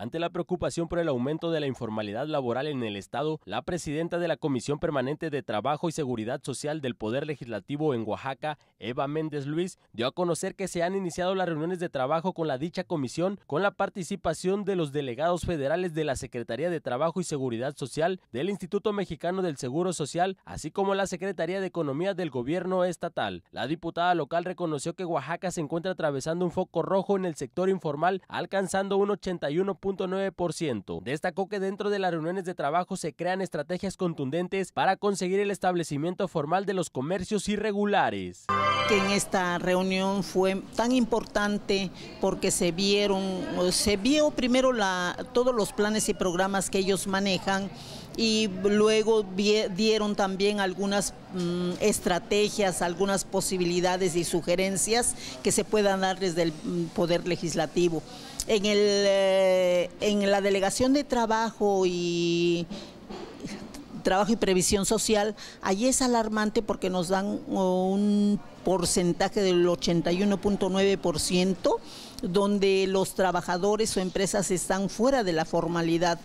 Ante la preocupación por el aumento de la informalidad laboral en el Estado, la presidenta de la Comisión Permanente de Trabajo y Seguridad Social del Poder Legislativo en Oaxaca, Eva Méndez Luis, dio a conocer que se han iniciado las reuniones de trabajo con la dicha comisión con la participación de los delegados federales de la Secretaría de Trabajo y Seguridad Social, del Instituto Mexicano del Seguro Social, así como la Secretaría de Economía del Gobierno Estatal. La diputada local reconoció que Oaxaca se encuentra atravesando un foco rojo en el sector informal, alcanzando un 81. Destacó que dentro de las reuniones de trabajo se crean estrategias contundentes para conseguir el establecimiento formal de los comercios irregulares. Que en esta reunión fue tan importante porque se vieron, se vio primero todos los planes y programas que ellos manejan y luego dieron también algunas mm, estrategias, algunas posibilidades y sugerencias que se puedan dar desde el mm, Poder Legislativo en, el, eh, en la Delegación de Trabajo y Trabajo y Previsión Social, allí es alarmante porque nos dan oh, un porcentaje del 81.9% donde los trabajadores o empresas están fuera de la formalidad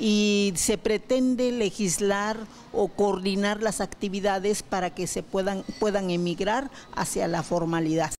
y se pretende legislar o coordinar las actividades para que se puedan, puedan emigrar hacia la formalidad.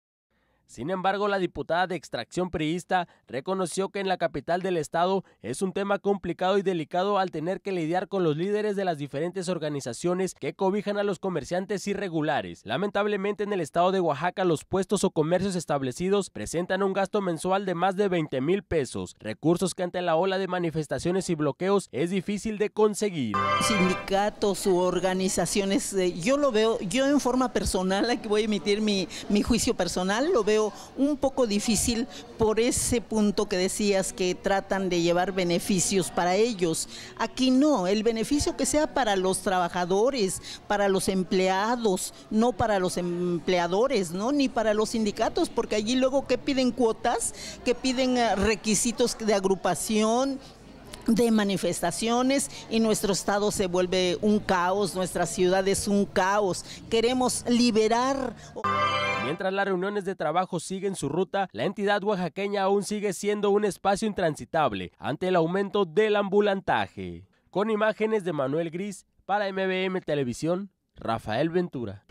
Sin embargo, la diputada de extracción priista reconoció que en la capital del estado es un tema complicado y delicado al tener que lidiar con los líderes de las diferentes organizaciones que cobijan a los comerciantes irregulares. Lamentablemente en el estado de Oaxaca los puestos o comercios establecidos presentan un gasto mensual de más de 20 mil pesos, recursos que ante la ola de manifestaciones y bloqueos es difícil de conseguir. Sindicatos u organizaciones, eh, yo lo veo, yo en forma personal, aquí voy a emitir mi, mi juicio personal, lo veo un poco difícil por ese punto que decías que tratan de llevar beneficios para ellos. Aquí no, el beneficio que sea para los trabajadores, para los empleados, no para los empleadores, ¿no? Ni para los sindicatos, porque allí luego que piden cuotas, que piden eh, requisitos de agrupación, de manifestaciones y nuestro estado se vuelve un caos, nuestra ciudad es un caos. Queremos liberar... Mientras las reuniones de trabajo siguen su ruta, la entidad oaxaqueña aún sigue siendo un espacio intransitable ante el aumento del ambulantaje. Con imágenes de Manuel Gris para MBM Televisión, Rafael Ventura.